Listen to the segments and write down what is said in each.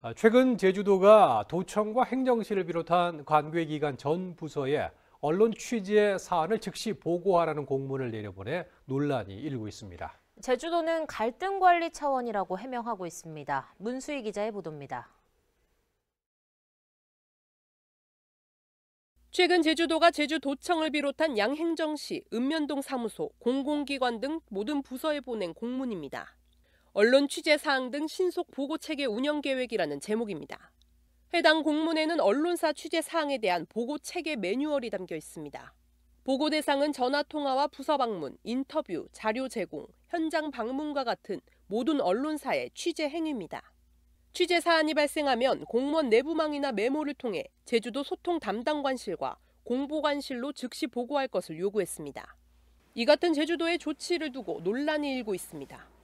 아, 최근 제주도가 도청과 행정실을 비롯한 관계기관 전 부서에 언론 취재 사안을 즉시 보고하라는 공문을 내려보내 논란이 일고 있습니다. 제주도는 갈등 관리 차원이라고 해명하고 있습니다. 문수희 기자의 보도입니다. 최근 제주도가 제주도청을 비롯한 양행정시, 읍면동 사무소, 공공기관 등 모든 부서에 보낸 공문입니다. 언론 취재 사항 등 신속 보고 체계 운영 계획이라는 제목입니다. 해당 공문에는 언론사 취재 사항에 대한 보고 체계 매뉴얼이 담겨 있습니다. 보고 대상은 전화 통화와 부서 방문, 인터뷰, 자료 제공, 현장 방문과 같은 모든 언론사의 취재 행위입니다. 취재 사안이 발생하면 공무원 내부망이나 메모를 통해 제주도 소통 담당관실과 공보관실로 즉시 보고할 것을 요구했습니다. 이 같은 제주도의 조치를 두고 논란이 일고 있습니다.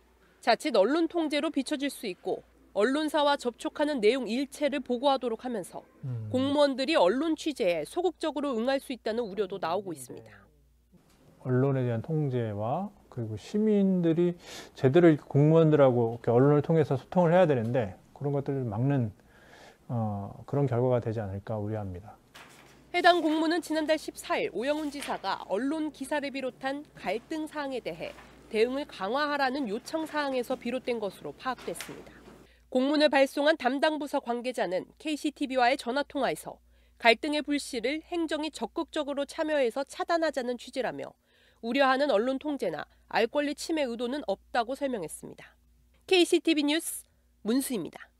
자칫 언론 통제로 비춰질 수 있고 언론사와 접촉하는 내용 일체를 보고하도록 하면서 음. 공무원들이 언론 취재에 소극적으로 응할 수 있다는 우려도 나오고 있습니다. 언론에 대한 통제와 그리고 시민들이 제대로 공무원들하고 언론을 통해서 소통을 해야 되는데 그런 것들을 막는 어, 그런 결과가 되지 않을까 우려합니다. 해당 공문은 지난달 14일 오영훈 지사가 언론 기사를 비롯한 갈등 사항에 대해 대응을 강화하라는 요청 사항에서 비롯된 것으로 파악됐습니다. 공문을 발송한 담당 부서 관계자는 KCTV와의 전화 통화에서 갈등의 불씨를 행정이 적극적으로 참여해서 차단하자는 취지라며 우려하는 언론 통제나 알 권리 침해 의도는 없다고 설명했습니다. KCTV 뉴스 문수입니다.